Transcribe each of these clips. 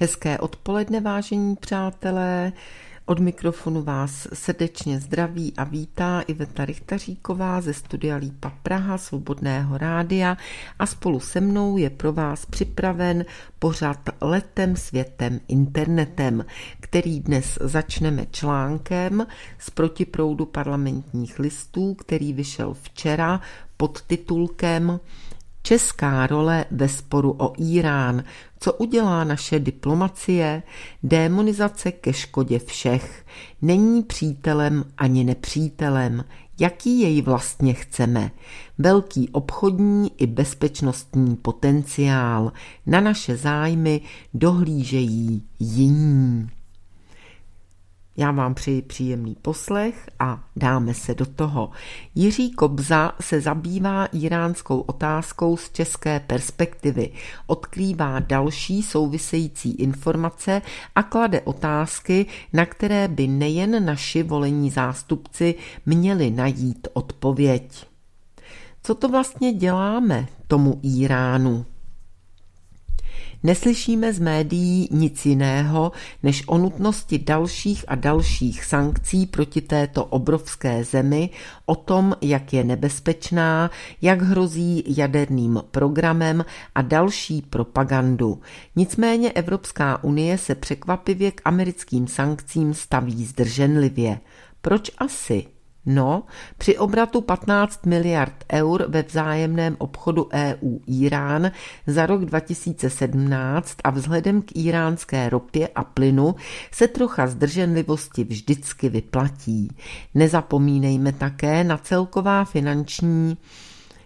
Hezké odpoledne, vážení přátelé. Od mikrofonu vás srdečně zdraví a vítá Iveta Richtaříková ze studia Lípa Praha Svobodného rádia a spolu se mnou je pro vás připraven pořad Letem světem internetem, který dnes začneme článkem z protiproudu parlamentních listů, který vyšel včera pod titulkem Česká role ve sporu o Irán, co udělá naše diplomacie, démonizace ke škodě všech, není přítelem ani nepřítelem, jaký jej vlastně chceme, velký obchodní i bezpečnostní potenciál, na naše zájmy dohlížejí jiní. Já vám přeji příjemný poslech a dáme se do toho. Jiří Kobza se zabývá iránskou otázkou z české perspektivy, odkrývá další související informace a klade otázky, na které by nejen naši volení zástupci měli najít odpověď. Co to vlastně děláme tomu Iránu? Neslyšíme z médií nic jiného, než o nutnosti dalších a dalších sankcí proti této obrovské zemi, o tom, jak je nebezpečná, jak hrozí jaderným programem a další propagandu. Nicméně Evropská unie se překvapivě k americkým sankcím staví zdrženlivě. Proč asi? No, při obratu 15 miliard eur ve vzájemném obchodu EU-Irán za rok 2017 a vzhledem k iránské ropě a plynu se trocha zdrženlivosti vždycky vyplatí. Nezapomínejme také na celková finanční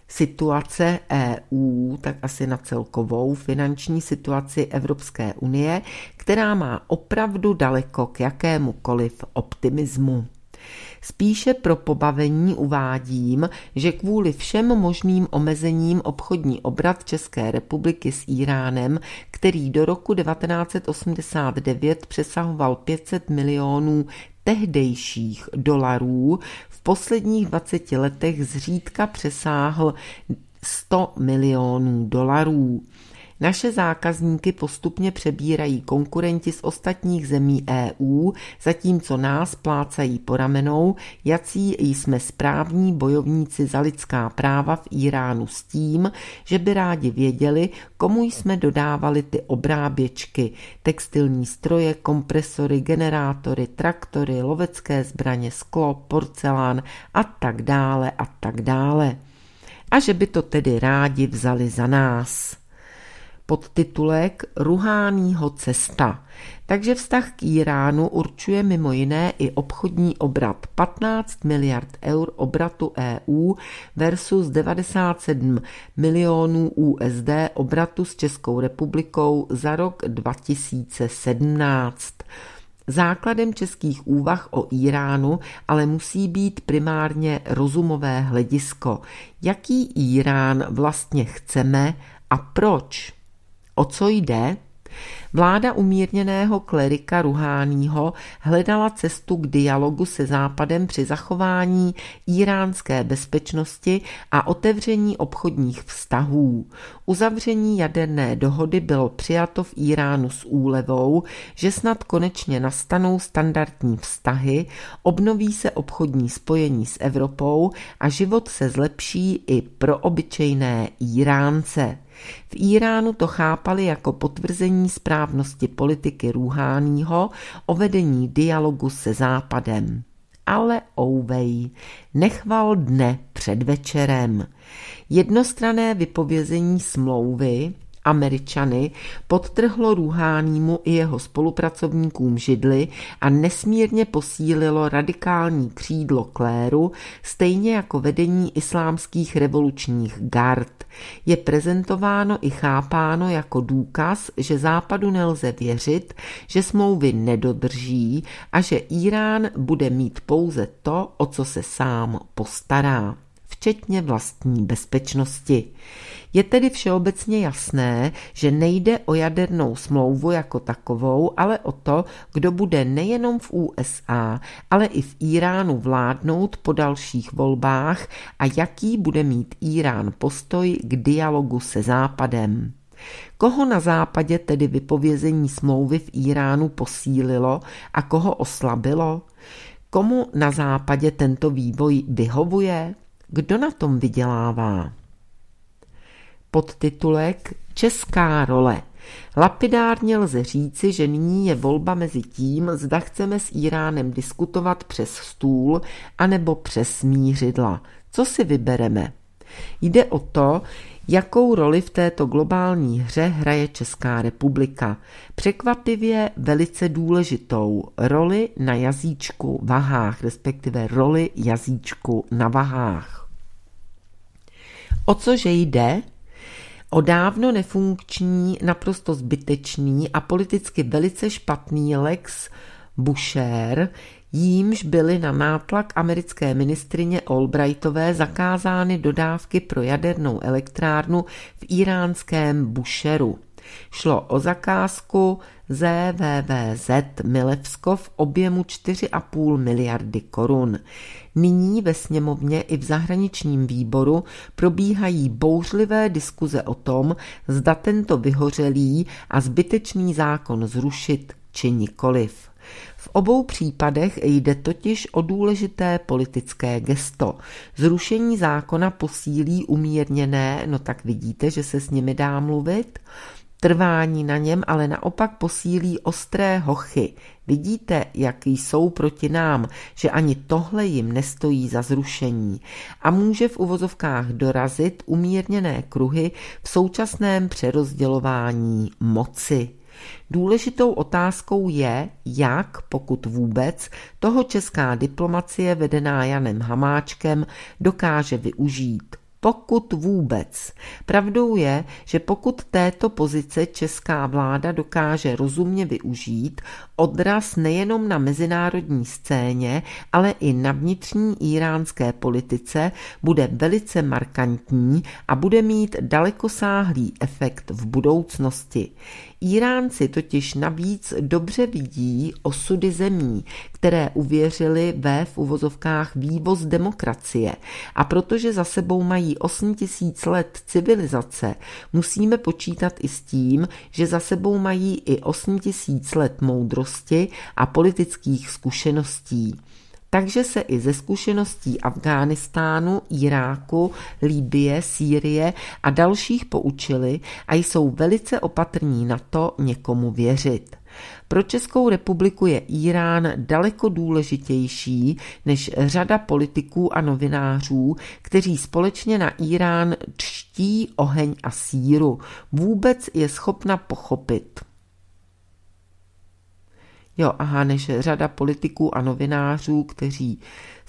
situace EU, tak asi na celkovou finanční situaci Evropské unie, která má opravdu daleko k jakémukoliv optimismu. Spíše pro pobavení uvádím, že kvůli všem možným omezením obchodní obrat České republiky s Iránem, který do roku 1989 přesahoval 500 milionů tehdejších dolarů, v posledních 20 letech zřídka přesáhl 100 milionů dolarů. Naše zákazníky postupně přebírají konkurenti z ostatních zemí EU, zatímco nás plácají po ramenou, jací jsme správní bojovníci za lidská práva v Iránu s tím, že by rádi věděli, komu jsme dodávali ty obráběčky, textilní stroje, kompresory, generátory, traktory, lovecké zbraně, sklo, porcelán a tak dále a tak dále. A že by to tedy rádi vzali za nás podtitulek Ruháního cesta. Takže vztah k Iránu určuje mimo jiné i obchodní obrat 15 miliard eur obratu EU versus 97 milionů USD obratu s Českou republikou za rok 2017. Základem českých úvah o Iránu ale musí být primárně rozumové hledisko. Jaký Irán vlastně chceme a proč? O co jde? Vláda umírněného klerika Ruháního hledala cestu k dialogu se Západem při zachování iránské bezpečnosti a otevření obchodních vztahů. Uzavření jaderné dohody bylo přijato v Iránu s úlevou, že snad konečně nastanou standardní vztahy, obnoví se obchodní spojení s Evropou a život se zlepší i pro obyčejné Iránce. V Iránu to chápali jako potvrzení správnosti politiky Růháního o vedení dialogu se Západem. Ale ouvej, nechval dne před večerem. Jednostrané vypovězení smlouvy, Američany podtrhlo Růhánímu i jeho spolupracovníkům židly a nesmírně posílilo radikální křídlo kléru, stejně jako vedení islámských revolučních gard. Je prezentováno i chápáno jako důkaz, že Západu nelze věřit, že smlouvy nedodrží a že Irán bude mít pouze to, o co se sám postará včetně vlastní bezpečnosti. Je tedy všeobecně jasné, že nejde o jadernou smlouvu jako takovou, ale o to, kdo bude nejenom v USA, ale i v Iránu vládnout po dalších volbách a jaký bude mít Irán postoj k dialogu se Západem. Koho na západě tedy vypovězení smlouvy v Iránu posílilo a koho oslabilo? Komu na západě tento vývoj vyhovuje? Kdo na tom vydělává? Podtitulek Česká role. Lapidárně lze říci, že nyní je volba mezi tím, zda chceme s Iránem diskutovat přes stůl anebo přes mířidla. Co si vybereme? Jde o to, jakou roli v této globální hře hraje Česká republika. Překvapivě velice důležitou roli na jazyčku vahách, respektive roli jazyčku na vahách. O že jde? O dávno nefunkční, naprosto zbytečný a politicky velice špatný lex Boucher, jímž byly na nátlak americké ministrině Albrightové zakázány dodávky pro jadernou elektrárnu v iránském Boucheru. Šlo o zakázku ZVVZ Milevsko v objemu 4,5 miliardy korun. Nyní ve sněmovně i v zahraničním výboru probíhají bouřlivé diskuze o tom, zda tento vyhořelý a zbytečný zákon zrušit či nikoliv. V obou případech jde totiž o důležité politické gesto. Zrušení zákona posílí umírněné, no tak vidíte, že se s nimi dá mluvit, Trvání na něm ale naopak posílí ostré hochy. Vidíte, jaký jsou proti nám, že ani tohle jim nestojí za zrušení a může v uvozovkách dorazit umírněné kruhy v současném přerozdělování moci. Důležitou otázkou je, jak, pokud vůbec, toho česká diplomacie vedená Janem Hamáčkem dokáže využít. Pokud vůbec. Pravdou je, že pokud této pozice česká vláda dokáže rozumně využít, odraz nejenom na mezinárodní scéně, ale i na vnitřní iránské politice bude velice markantní a bude mít dalekosáhlý efekt v budoucnosti. Iránci totiž navíc dobře vidí osudy zemí, které uvěřili ve v uvozovkách vývoz demokracie a protože za sebou mají trvají 8 tisíc let civilizace, musíme počítat i s tím, že za sebou mají i 8 tisíc let moudrosti a politických zkušeností. Takže se i ze zkušeností Afghánistánu, Iráku, Líbie, Sýrie a dalších poučili a jsou velice opatrní na to někomu věřit. Pro Českou republiku je Irán daleko důležitější než řada politiků a novinářů, kteří společně na Irán čtí oheň a síru. Vůbec je schopna pochopit. Jo, aha, než řada politiků a novinářů, kteří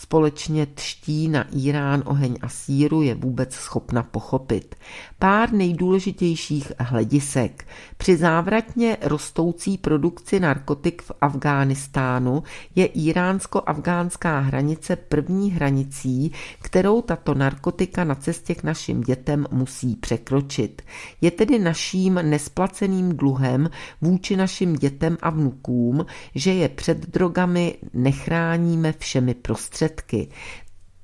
Společně tští na Irán, oheň a síru je vůbec schopna pochopit. Pár nejdůležitějších hledisek. Při závratně rostoucí produkci narkotik v Afghánistánu je iránsko-afgánská hranice první hranicí, kterou tato narkotika na cestě k našim dětem musí překročit. Je tedy naším nesplaceným dluhem vůči našim dětem a vnukům, že je před drogami nechráníme všemi prostředky prostředky.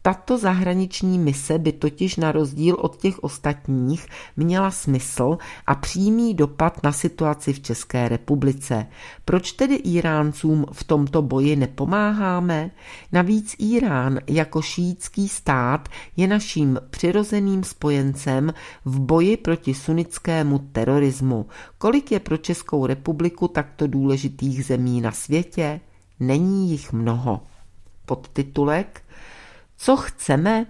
Tato zahraniční mise by totiž na rozdíl od těch ostatních měla smysl a přímý dopad na situaci v České republice. Proč tedy Iráncům v tomto boji nepomáháme? Navíc Irán jako šítský stát je naším přirozeným spojencem v boji proti sunnickému terorismu. Kolik je pro Českou republiku takto důležitých zemí na světě? Není jich mnoho podtitulek Co chceme?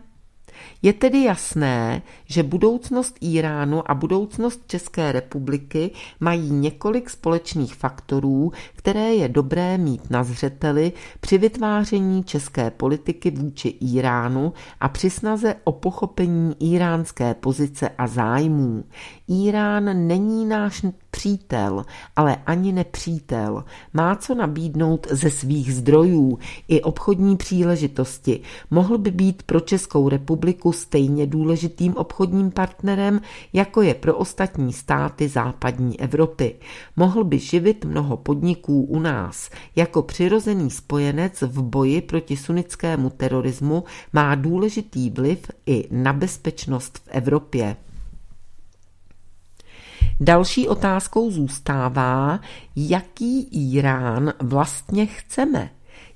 Je tedy jasné, že budoucnost Iránu a budoucnost České republiky mají několik společných faktorů, které je dobré mít na zřeteli při vytváření české politiky vůči Iránu a při snaze o pochopení iránské pozice a zájmů. Irán není náš přítel, ale ani nepřítel. Má co nabídnout ze svých zdrojů i obchodní příležitosti. Mohl by být pro Českou republiku stejně důležitým obchodním partnerem, jako je pro ostatní státy západní Evropy. Mohl by živit mnoho podniků u nás. Jako přirozený spojenec v boji proti sunickému terorismu má důležitý vliv i na bezpečnost v Evropě. Další otázkou zůstává, jaký Irán vlastně chceme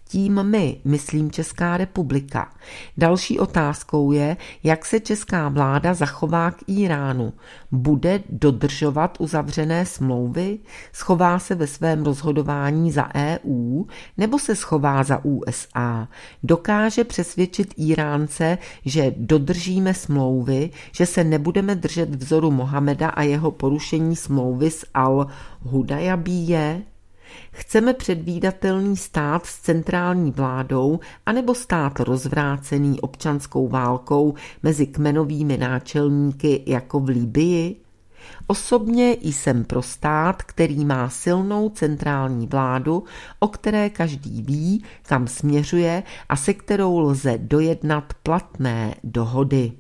tím my, myslím Česká republika. Další otázkou je, jak se česká vláda zachová k Iránu. Bude dodržovat uzavřené smlouvy? Schová se ve svém rozhodování za EU nebo se schová za USA? Dokáže přesvědčit Iránce, že dodržíme smlouvy, že se nebudeme držet vzoru Mohameda a jeho porušení smlouvy s Al-Hudajabíje? Chceme předvídatelný stát s centrální vládou anebo stát rozvrácený občanskou válkou mezi kmenovými náčelníky jako v Libii? Osobně jsem pro stát, který má silnou centrální vládu, o které každý ví, kam směřuje a se kterou lze dojednat platné dohody.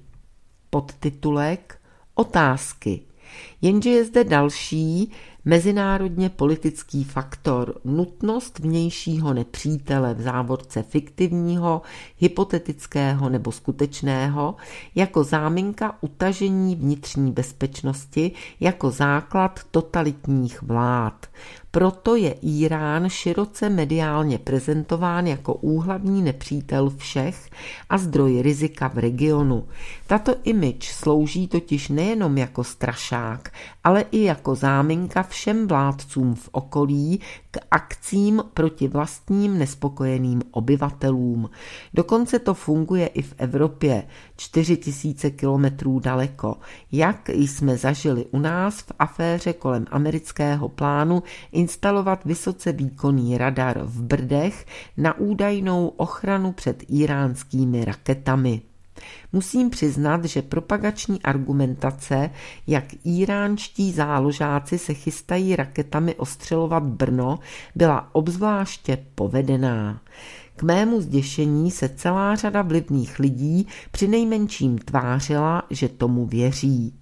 Podtitulek Otázky Jenže je zde další, Mezinárodně politický faktor, nutnost vnějšího nepřítele v závorce fiktivního, hypotetického nebo skutečného, jako záminka utažení vnitřní bezpečnosti, jako základ totalitních vlád. Proto je Irán široce mediálně prezentován jako úhlavní nepřítel všech a zdroj rizika v regionu. Tato imič slouží totiž nejenom jako strašák, ale i jako záminka všem vládcům v okolí, akcím proti vlastním nespokojeným obyvatelům. Dokonce to funguje i v Evropě, 4000 kilometrů daleko, jak jsme zažili u nás v aféře kolem amerického plánu instalovat vysoce výkonný radar v Brdech na údajnou ochranu před iránskými raketami. Musím přiznat, že propagační argumentace, jak íránští záložáci se chystají raketami ostřelovat Brno, byla obzvláště povedená. K mému zděšení se celá řada vlivných lidí přinejmenším tvářila, že tomu věří.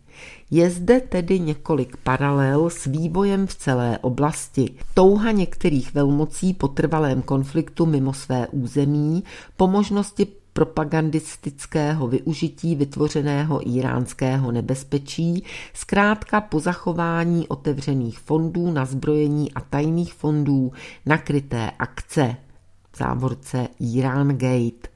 Je zde tedy několik paralel s vývojem v celé oblasti. Touha některých velmocí po trvalém konfliktu mimo své území, po možnosti propagandistického využití vytvořeného iránského nebezpečí, zkrátka po zachování otevřených fondů na zbrojení a tajných fondů na kryté akce, v závorce Irán Gate.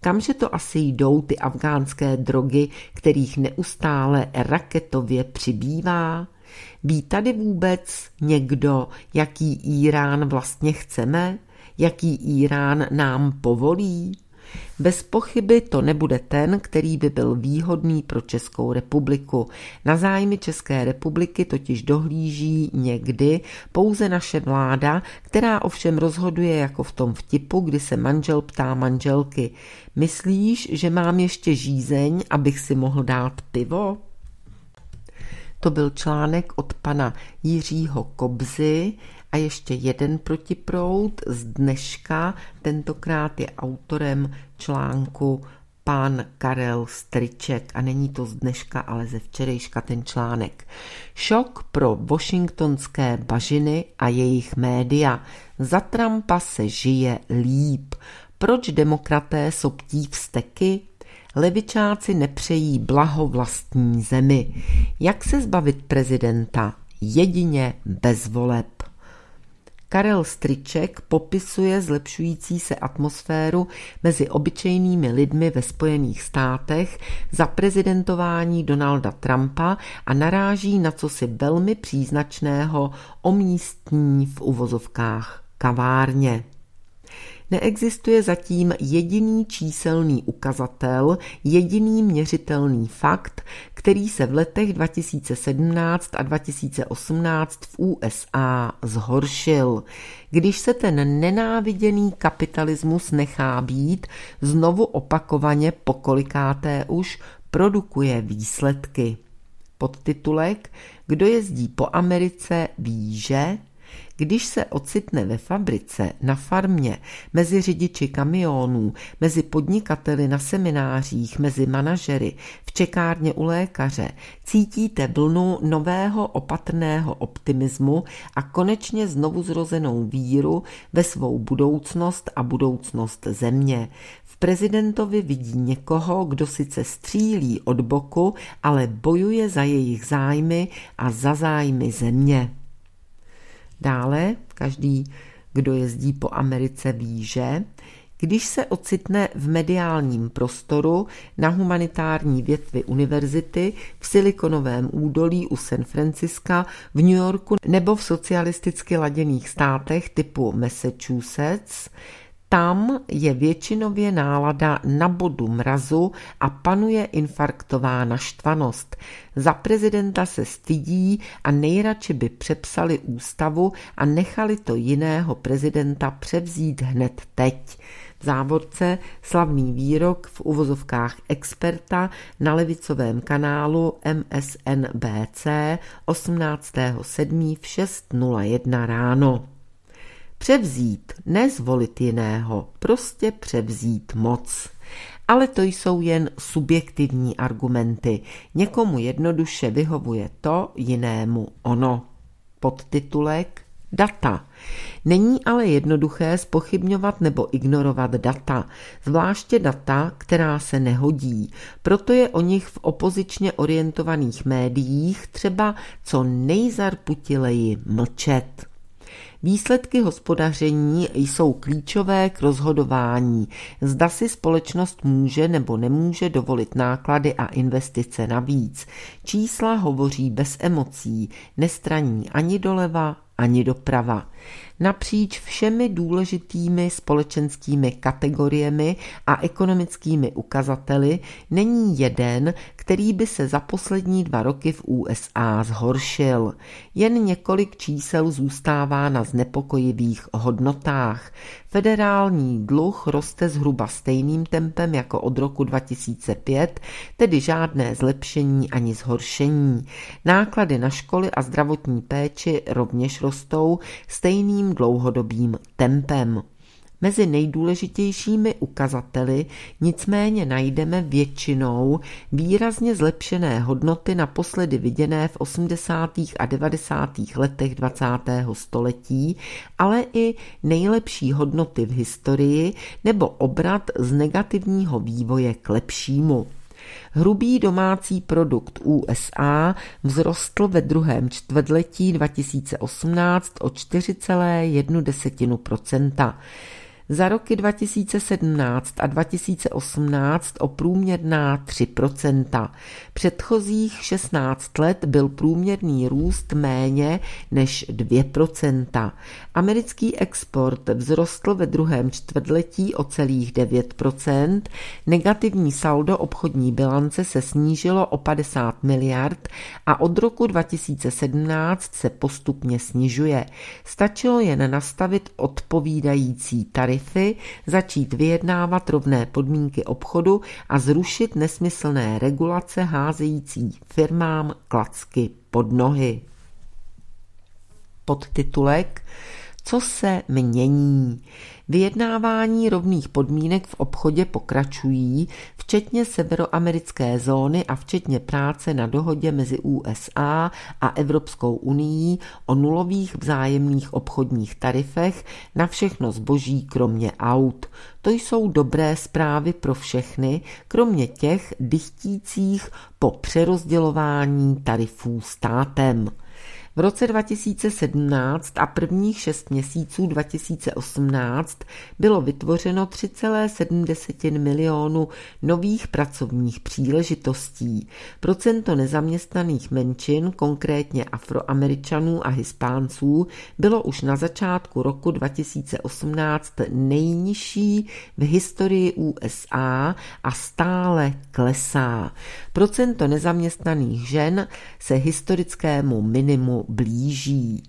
Kamže to asi jdou ty afgánské drogy, kterých neustále raketově přibývá? Ví tady vůbec někdo, jaký Irán vlastně chceme? Jaký Irán nám povolí? Bez pochyby to nebude ten, který by byl výhodný pro Českou republiku. Na zájmy České republiky totiž dohlíží někdy pouze naše vláda, která ovšem rozhoduje jako v tom vtipu, kdy se manžel ptá manželky. Myslíš, že mám ještě žízeň, abych si mohl dát pivo? To byl článek od pana Jiřího Kobzy, a ještě jeden protiproud z dneška, tentokrát je autorem článku pan Karel Striček a není to z dneška, ale ze včerejška ten článek. Šok pro washingtonské bažiny a jejich média. Za Trumpa se žije líp. Proč demokraté soptí vsteky? Levičáci nepřejí blaho vlastní zemi. Jak se zbavit prezidenta? Jedině bez voleb. Karel Striček popisuje zlepšující se atmosféru mezi obyčejnými lidmi ve Spojených státech za prezidentování Donalda Trumpa a naráží na cosi velmi příznačného o místní v uvozovkách kavárně. Neexistuje zatím jediný číselný ukazatel, jediný měřitelný fakt, který se v letech 2017 a 2018 v USA zhoršil. Když se ten nenáviděný kapitalismus nechá být, znovu opakovaně pokolikáté už produkuje výsledky. Podtitulek Kdo jezdí po Americe ví, že když se ocitne ve fabrice, na farmě, mezi řidiči kamionů, mezi podnikateli na seminářích, mezi manažery, v čekárně u lékaře, cítíte vlnu nového opatrného optimismu a konečně znovu zrozenou víru ve svou budoucnost a budoucnost země. V prezidentovi vidí někoho, kdo sice střílí od boku, ale bojuje za jejich zájmy a za zájmy země. Dále každý, kdo jezdí po Americe, ví, že když se ocitne v mediálním prostoru na humanitární větvi univerzity v Silikonovém údolí u San Franciska, v New Yorku nebo v socialisticky laděných státech typu Massachusetts, tam je většinově nálada na bodu mrazu a panuje infarktová naštvanost. Za prezidenta se stydí a nejradši by přepsali ústavu a nechali to jiného prezidenta převzít hned teď. V závodce slavný výrok v uvozovkách experta na levicovém kanálu MSNBC 18.7. v 6.01 ráno. Převzít, nezvolit jiného, prostě převzít moc. Ale to jsou jen subjektivní argumenty. Někomu jednoduše vyhovuje to, jinému ono. Podtitulek Data. Není ale jednoduché spochybňovat nebo ignorovat data, zvláště data, která se nehodí. Proto je o nich v opozičně orientovaných médiích třeba co nejzarputileji mlčet. Výsledky hospodaření jsou klíčové k rozhodování, zda si společnost může nebo nemůže dovolit náklady a investice navíc. Čísla hovoří bez emocí, nestraní ani doleva, ani doprava. Napříč všemi důležitými společenskými kategoriemi a ekonomickými ukazateli není jeden, který by se za poslední dva roky v USA zhoršil. Jen několik čísel zůstává na znepokojivých hodnotách. Federální dluh roste zhruba stejným tempem jako od roku 2005, tedy žádné zlepšení ani zhoršení. Náklady na školy a zdravotní péči rovněž rostou stejným dlouhodobým tempem. Mezi nejdůležitějšími ukazateli nicméně najdeme většinou výrazně zlepšené hodnoty naposledy viděné v 80. a 90. letech 20. století, ale i nejlepší hodnoty v historii nebo obrat z negativního vývoje k lepšímu. Hrubý domácí produkt USA vzrostl ve druhém čtvrtletí 2018 o 4,1 za roky 2017 a 2018 o průměrná 3 Předchozích 16 let byl průměrný růst méně než 2 Americký export vzrostl ve druhém čtvrtletí o celých 9 negativní saldo obchodní bilance se snížilo o 50 miliard a od roku 2017 se postupně snižuje. Stačilo jen nastavit odpovídající tarif tarify, začít vyjednávat rovné podmínky obchodu a zrušit nesmyslné regulace házející firmám klacky pod nohy. Podtitulek Co se mění? Vyjednávání rovných podmínek v obchodě pokračují, včetně severoamerické zóny a včetně práce na dohodě mezi USA a Evropskou unii o nulových vzájemných obchodních tarifech na všechno zboží kromě aut. To jsou dobré zprávy pro všechny, kromě těch dychtících po přerozdělování tarifů státem. V roce 2017 a prvních šest měsíců 2018 bylo vytvořeno 3,7 milionu nových pracovních příležitostí. Procento nezaměstnaných menšin, konkrétně afroameričanů a hispánců, bylo už na začátku roku 2018 nejnižší v historii USA a stále klesá. Procento nezaměstnaných žen se historickému minimu blíží.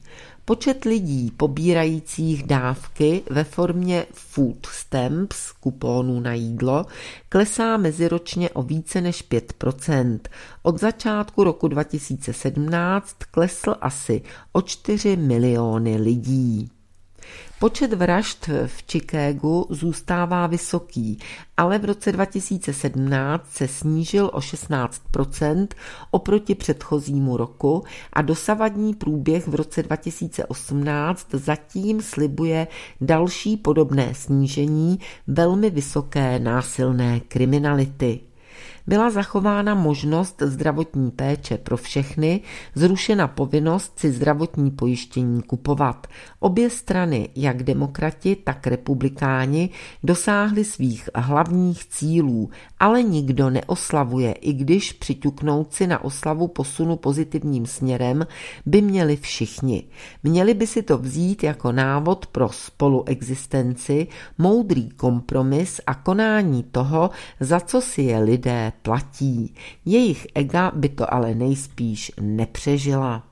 Počet lidí pobírajících dávky ve formě food stamps, kupónů na jídlo, klesá meziročně o více než 5 Od začátku roku 2017 klesl asi o 4 miliony lidí. Počet vražd v Chicagu zůstává vysoký, ale v roce 2017 se snížil o 16 oproti předchozímu roku a dosavadní průběh v roce 2018 zatím slibuje další podobné snížení velmi vysoké násilné kriminality byla zachována možnost zdravotní péče pro všechny, zrušena povinnost si zdravotní pojištění kupovat. Obě strany, jak demokrati, tak republikáni, dosáhly svých hlavních cílů, ale nikdo neoslavuje, i když přiťuknout si na oslavu posunu pozitivním směrem by měli všichni. Měli by si to vzít jako návod pro spoluexistenci, moudrý kompromis a konání toho, za co si je lidé platí. Jejich ega by to ale nejspíš nepřežila.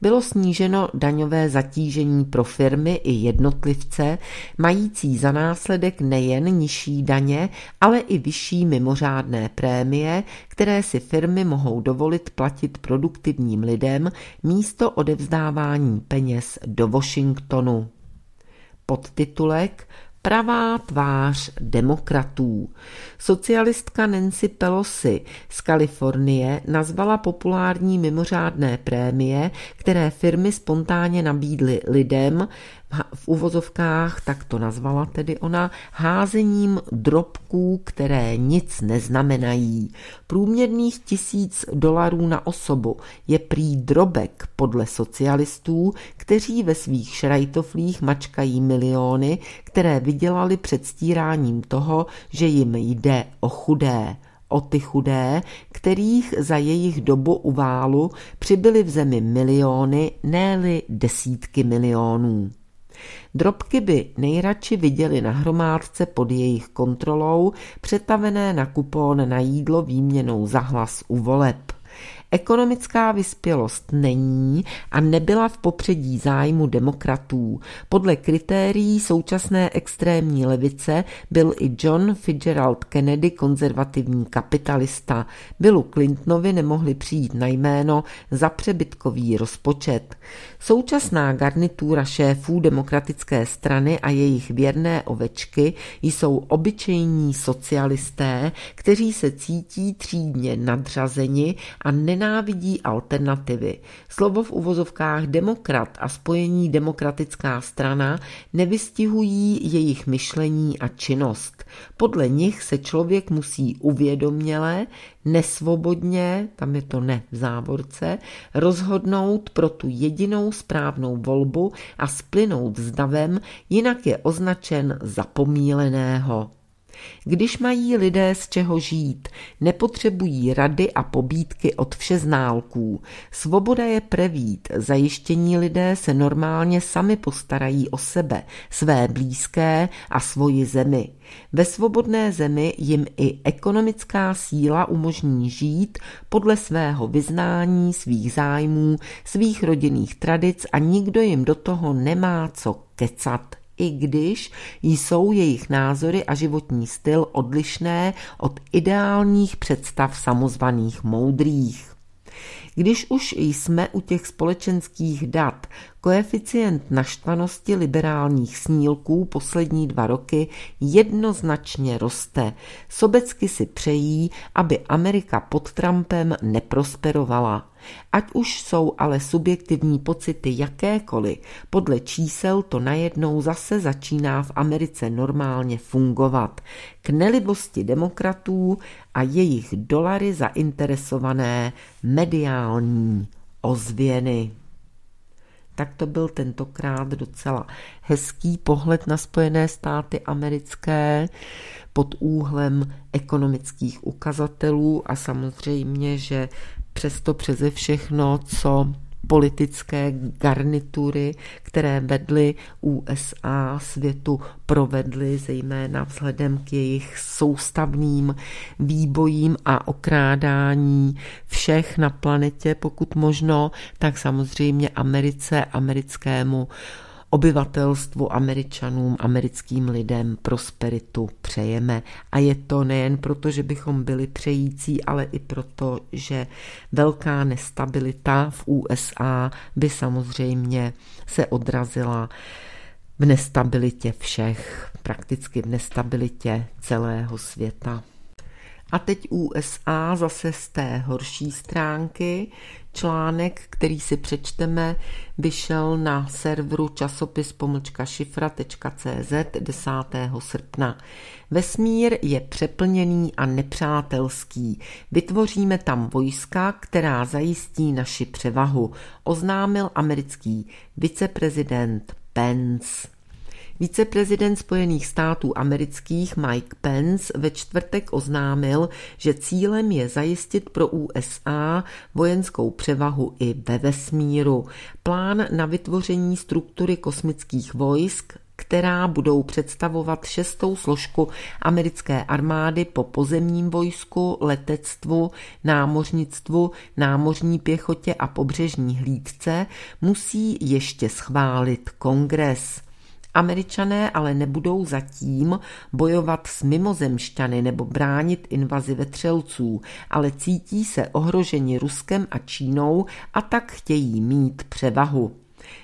Bylo sníženo daňové zatížení pro firmy i jednotlivce, mající za následek nejen nižší daně, ale i vyšší mimořádné prémie, které si firmy mohou dovolit platit produktivním lidem místo odevzdávání peněz do Washingtonu. Podtitulek pravá tvář demokratů. Socialistka Nancy Pelosi z Kalifornie nazvala populární mimořádné prémie, které firmy spontánně nabídly lidem, v uvozovkách, tak to nazvala tedy ona, házením drobků, které nic neznamenají. Průměrných tisíc dolarů na osobu je prý drobek podle socialistů, kteří ve svých šrajtoflích mačkají miliony, které vydělali předstíráním toho, že jim jde o chudé o ty chudé, kterých za jejich dobu válu přibyly v zemi miliony, ne li desítky milionů. Drobky by nejradši viděli na hromádce pod jejich kontrolou, přetavené na kupón na jídlo výměnou za hlas u voleb. Ekonomická vyspělost není a nebyla v popředí zájmu demokratů. Podle kritérií současné extrémní levice byl i John Fitzgerald Kennedy konzervativní kapitalista. Bylu Clintonovi nemohli přijít na jméno za přebytkový rozpočet. Současná garnitura šéfů demokratické strany a jejich věrné ovečky jsou obyčejní socialisté, kteří se cítí třídně nadřazeni a nenávidí alternativy. Slovo v uvozovkách demokrat a spojení demokratická strana nevystihují jejich myšlení a činnost. Podle nich se člověk musí uvědoměle, nesvobodně, tam je to ne v závorce, rozhodnout pro tu jedinou správnou volbu a splynout s davem, jinak je označen za pomíleného. Když mají lidé z čeho žít, nepotřebují rady a pobídky od všeználků. Svoboda je prevít, zajištění lidé se normálně sami postarají o sebe, své blízké a svoji zemi. Ve svobodné zemi jim i ekonomická síla umožní žít podle svého vyznání, svých zájmů, svých rodinných tradic a nikdo jim do toho nemá co kecat i když jsou jejich názory a životní styl odlišné od ideálních představ samozvaných moudrých. Když už jsme u těch společenských dat, koeficient naštvanosti liberálních snílků poslední dva roky jednoznačně roste. Sobecky si přejí, aby Amerika pod Trumpem neprosperovala. Ať už jsou ale subjektivní pocity jakékoliv, podle čísel to najednou zase začíná v Americe normálně fungovat. K nelibosti demokratů a jejich dolary zainteresované mediální ozvěny. Tak to byl tentokrát docela hezký pohled na Spojené státy americké pod úhlem ekonomických ukazatelů a samozřejmě, že přesto přeze všechno, co politické garnitury, které vedly USA světu, provedly zejména vzhledem k jejich soustavným výbojím a okrádání všech na planetě, pokud možno, tak samozřejmě Americe, americkému obyvatelstvu, američanům, americkým lidem prosperitu přejeme. A je to nejen proto, že bychom byli přející, ale i proto, že velká nestabilita v USA by samozřejmě se odrazila v nestabilitě všech, prakticky v nestabilitě celého světa. A teď USA zase z té horší stránky, Článek, který si přečteme, vyšel na serveru časopis pomlčka šifra.cz 10. srpna. Vesmír je přeplněný a nepřátelský. Vytvoříme tam vojska, která zajistí naši převahu, oznámil americký viceprezident Pence. Viceprezident Spojených států amerických Mike Pence ve čtvrtek oznámil, že cílem je zajistit pro USA vojenskou převahu i ve vesmíru. Plán na vytvoření struktury kosmických vojsk která budou představovat šestou složku americké armády po pozemním vojsku, letectvu, námořnictvu, námořní pěchotě a pobřežní hlídce, musí ještě schválit kongres. Američané ale nebudou zatím bojovat s mimozemšťany nebo bránit invazi vetřelců, ale cítí se ohroženi Ruskem a Čínou a tak chtějí mít převahu.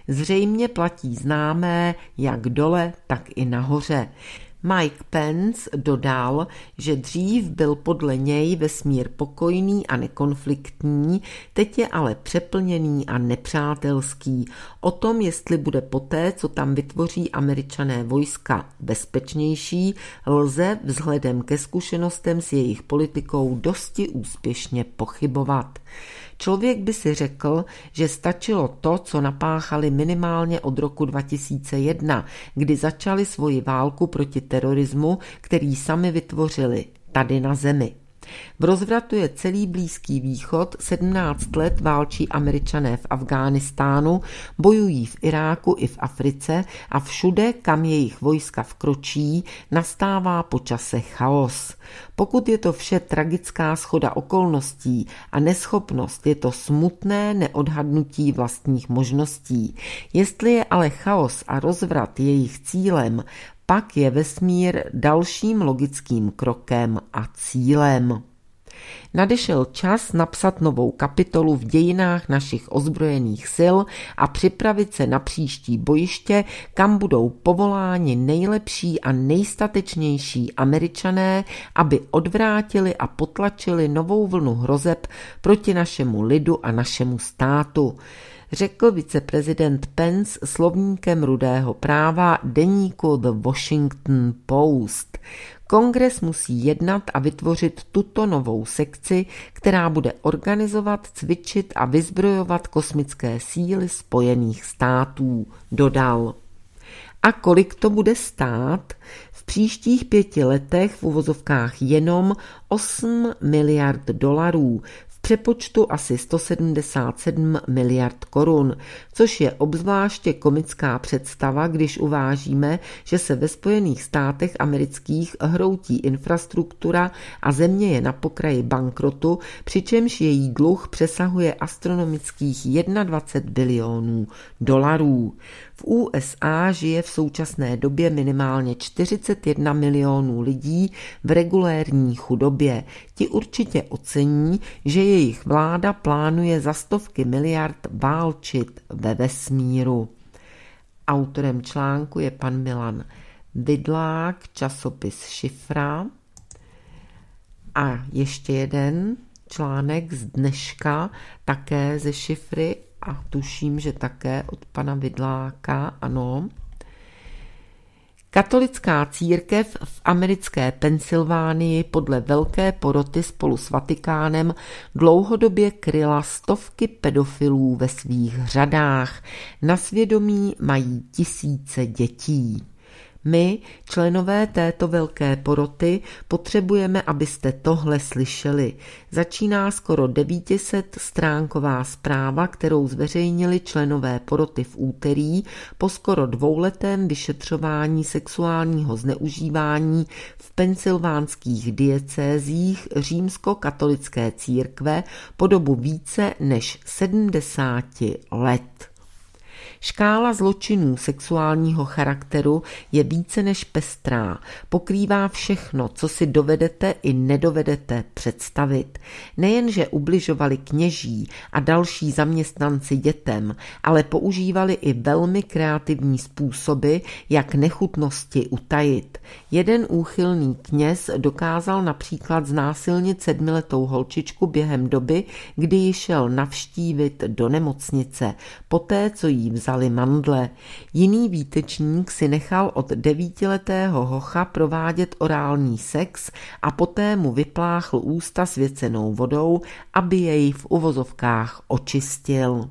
Zřejmě platí známé jak dole, tak i nahoře. Mike Pence dodal, že dřív byl podle něj vesmír pokojný a nekonfliktní, teď je ale přeplněný a nepřátelský. O tom, jestli bude poté, co tam vytvoří američané vojska bezpečnější, lze vzhledem ke zkušenostem s jejich politikou dosti úspěšně pochybovat. Člověk by si řekl, že stačilo to, co napáchali minimálně od roku 2001, kdy začali svoji válku proti terorismu, který sami vytvořili tady na zemi. V rozvratu je celý Blízký východ, 17 let válčí američané v Afghánistánu, bojují v Iráku i v Africe a všude, kam jejich vojska vkročí, nastává počase chaos. Pokud je to vše tragická schoda okolností a neschopnost, je to smutné neodhadnutí vlastních možností. Jestli je ale chaos a rozvrat jejich cílem, pak je vesmír dalším logickým krokem a cílem. Nadešel čas napsat novou kapitolu v dějinách našich ozbrojených sil a připravit se na příští bojiště, kam budou povoláni nejlepší a nejstatečnější američané, aby odvrátili a potlačili novou vlnu hrozeb proti našemu lidu a našemu státu řekl viceprezident Pence slovníkem rudého práva deníku The Washington Post. Kongres musí jednat a vytvořit tuto novou sekci, která bude organizovat, cvičit a vyzbrojovat kosmické síly Spojených států, dodal. A kolik to bude stát? V příštích pěti letech v uvozovkách jenom 8 miliard dolarů, přepočtu asi 177 miliard korun, což je obzvláště komická představa, když uvážíme, že se ve Spojených státech amerických hroutí infrastruktura a země je na pokraji bankrotu, přičemž její dluh přesahuje astronomických 21 bilionů dolarů. V USA žije v současné době minimálně 41 milionů lidí v regulérní chudobě. Ti určitě ocení, že je jejich vláda plánuje za stovky miliard válčit ve vesmíru. Autorem článku je pan Milan Vidlák, časopis Šifra. A ještě jeden článek z dneška, také ze Šifry a tuším, že také od pana Vidláka, ano. Katolická církev v americké Pensylvánii podle velké poroty spolu s Vatikánem dlouhodobě kryla stovky pedofilů ve svých řadách. Na svědomí mají tisíce dětí. My, členové této velké poroty, potřebujeme, abyste tohle slyšeli. Začíná skoro 900 stránková zpráva, kterou zveřejnili členové poroty v úterý po skoro dvouletém vyšetřování sexuálního zneužívání v pensylvánských diecézích katolické církve po dobu více než 70 let. Škála zločinů sexuálního charakteru je více než pestrá, pokrývá všechno, co si dovedete i nedovedete představit. Nejenže ubližovali kněží a další zaměstnanci dětem, ale používali i velmi kreativní způsoby, jak nechutnosti utajit. Jeden úchylný kněz dokázal například znásilnit sedmiletou holčičku během doby, kdy ji šel navštívit do nemocnice, poté co jí vzal psali mandle. Jiný výtečník si nechal od devítiletého hocha provádět orální sex a poté mu vypláchl ústa svěcenou vodou, aby jej v uvozovkách očistil.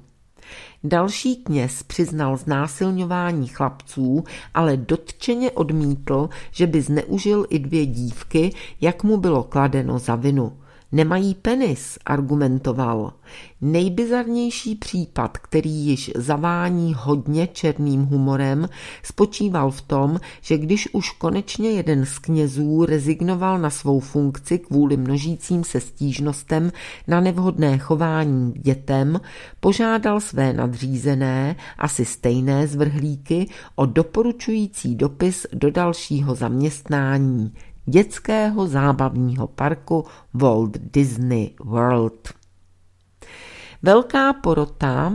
Další kněz přiznal znásilňování chlapců, ale dotčeně odmítl, že by zneužil i dvě dívky, jak mu bylo kladeno za vinu. Nemají penis, argumentoval. Nejbizarnější případ, který již zavání hodně černým humorem, spočíval v tom, že když už konečně jeden z knězů rezignoval na svou funkci kvůli množícím se stížnostem na nevhodné chování k dětem, požádal své nadřízené, asi stejné zvrhlíky, o doporučující dopis do dalšího zaměstnání – dětského zábavního parku Walt Disney World. Velká porota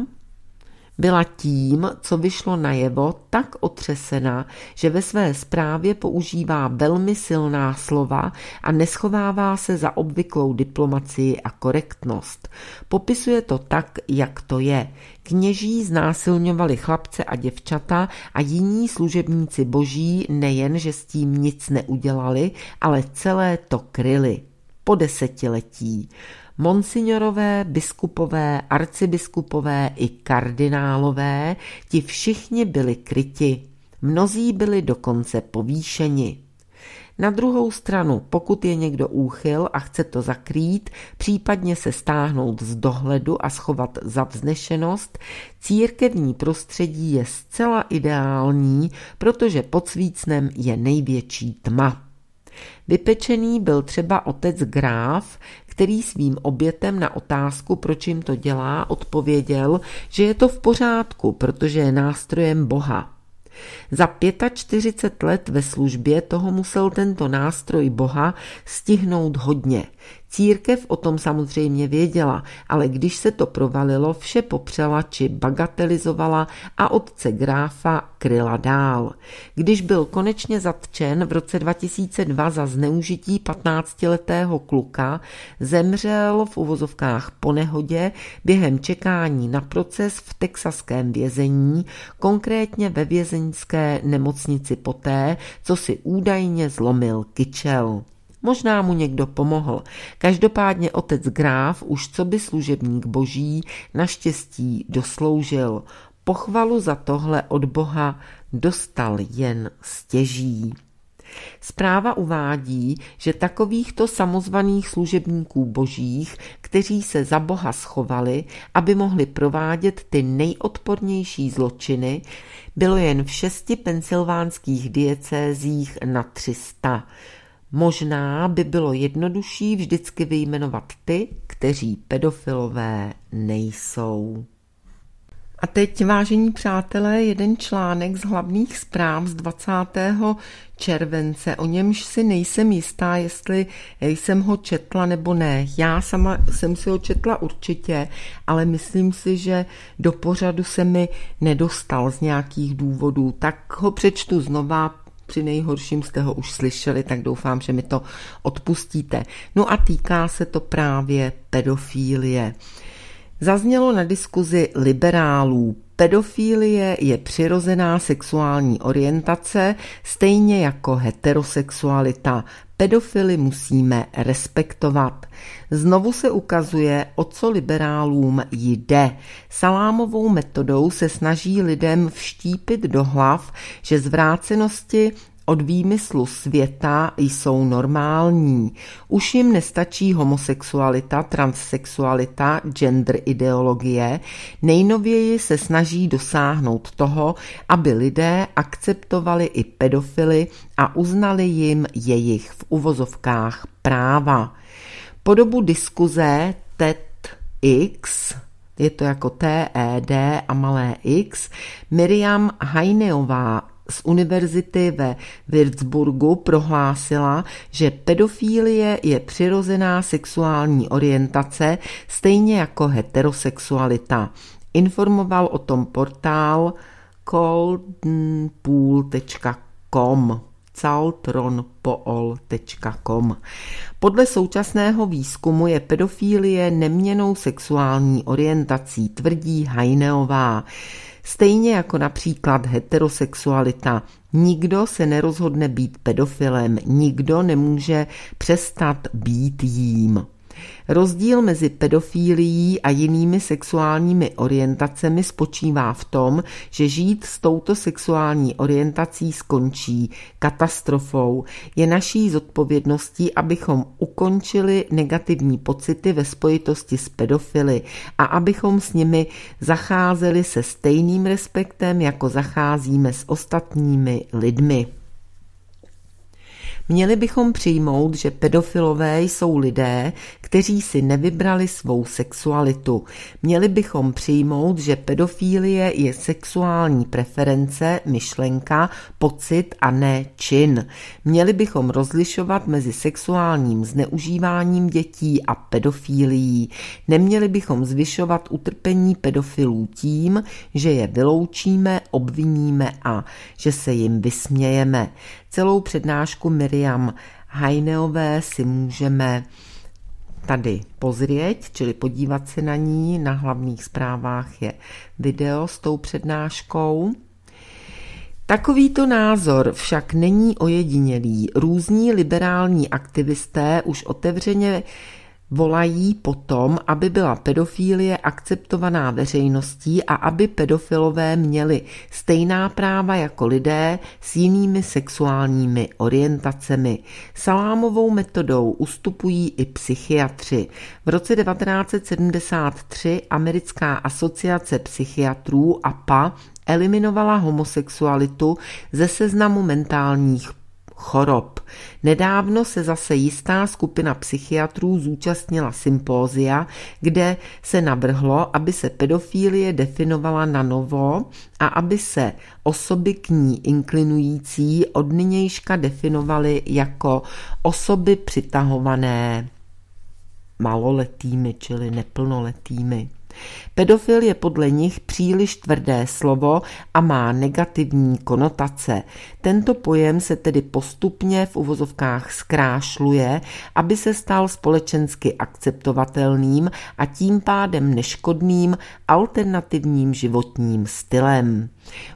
byla tím, co vyšlo najevo, tak otřesena, že ve své zprávě používá velmi silná slova a neschovává se za obvyklou diplomacii a korektnost. Popisuje to tak, jak to je. Kněží znásilňovali chlapce a děvčata a jiní služebníci boží nejen, že s tím nic neudělali, ale celé to kryli. Po desetiletí. Monsignorové, biskupové, arcibiskupové i kardinálové, ti všichni byli kryti. Mnozí byli dokonce povýšeni. Na druhou stranu, pokud je někdo úchyl a chce to zakrýt, případně se stáhnout z dohledu a schovat za vznešenost, církevní prostředí je zcela ideální, protože pod svícnem je největší tma. Vypečený byl třeba otec Gráf, který svým obětem na otázku, proč jim to dělá, odpověděl, že je to v pořádku, protože je nástrojem Boha. Za 45 let ve službě toho musel tento nástroj Boha stihnout hodně. Církev o tom samozřejmě věděla, ale když se to provalilo, vše popřela či bagatelizovala a otce Gráfa kryla dál. Když byl konečně zatčen v roce 2002 za zneužití 15-letého kluka, zemřel v uvozovkách po nehodě během čekání na proces v texaském vězení, konkrétně ve vězeňské nemocnici poté, co si údajně zlomil kyčel. Možná mu někdo pomohl. Každopádně otec Gráf už co by služebník boží naštěstí dosloužil. Pochvalu za tohle od Boha dostal jen stěží. Zpráva uvádí, že takovýchto samozvaných služebníků božích, kteří se za Boha schovali, aby mohli provádět ty nejodpornější zločiny, bylo jen v šesti pensylvánských diecézích na 300. Možná by bylo jednodušší vždycky vyjmenovat ty, kteří pedofilové nejsou. A teď, vážení přátelé, jeden článek z hlavních zpráv z 20. července, o němž si nejsem jistá, jestli jsem ho četla nebo ne. Já sama jsem si ho četla určitě, ale myslím si, že do pořadu se mi nedostal z nějakých důvodů. Tak ho přečtu znova, při nejhorším jste ho už slyšeli, tak doufám, že mi to odpustíte. No a týká se to právě pedofílie. Zaznělo na diskuzi liberálů. Pedofilie je přirozená sexuální orientace, stejně jako heterosexualita pedofily musíme respektovat. Znovu se ukazuje, o co liberálům jde. Salámovou metodou se snaží lidem vštípit do hlav, že zvrácenosti od výmyslu světa jsou normální. Už jim nestačí homosexualita, transsexualita, gender ideologie. Nejnověji se snaží dosáhnout toho, aby lidé akceptovali i pedofily a uznali jim jejich v uvozovkách práva. Po dobu diskuze TEDx je to jako TED a malé x, Miriam Hajneová z univerzity ve Würzburgu prohlásila, že pedofilie je přirozená sexuální orientace, stejně jako heterosexualita. Informoval o tom portál coldpool.com caltronpool.com. Podle současného výzkumu je pedofílie neměnou sexuální orientací, tvrdí Hajneová. Stejně jako například heterosexualita. Nikdo se nerozhodne být pedofilem, nikdo nemůže přestat být jím. Rozdíl mezi pedofílií a jinými sexuálními orientacemi spočívá v tom, že žít s touto sexuální orientací skončí katastrofou. Je naší zodpovědností, abychom ukončili negativní pocity ve spojitosti s pedofily a abychom s nimi zacházeli se stejným respektem, jako zacházíme s ostatními lidmi. Měli bychom přijmout, že pedofilové jsou lidé, kteří si nevybrali svou sexualitu. Měli bychom přijmout, že pedofílie je sexuální preference, myšlenka, pocit a ne čin. Měli bychom rozlišovat mezi sexuálním zneužíváním dětí a pedofílií. Neměli bychom zvyšovat utrpení pedofilů tím, že je vyloučíme, obviníme a že se jim vysmějeme celou přednášku Miriam Hajneové si můžeme tady pozrieť, čili podívat se na ní. Na hlavních zprávách je video s tou přednáškou. Takovýto názor však není ojedinělý. Různí liberální aktivisté už otevřeně Volají potom, aby byla pedofilie akceptovaná veřejností a aby pedofilové měli stejná práva jako lidé s jinými sexuálními orientacemi. Salámovou metodou ustupují i psychiatři. V roce 1973 Americká asociace psychiatrů APA eliminovala homosexualitu ze seznamu mentálních chorob. Nedávno se zase jistá skupina psychiatrů zúčastnila sympózia, kde se navrhlo, aby se pedofílie definovala na novo a aby se osoby k ní inklinující od nynějška definovaly jako osoby přitahované maloletými, čili neplnoletými. Pedofil je podle nich příliš tvrdé slovo a má negativní konotace. Tento pojem se tedy postupně v uvozovkách zkrášluje, aby se stal společensky akceptovatelným a tím pádem neškodným alternativním životním stylem.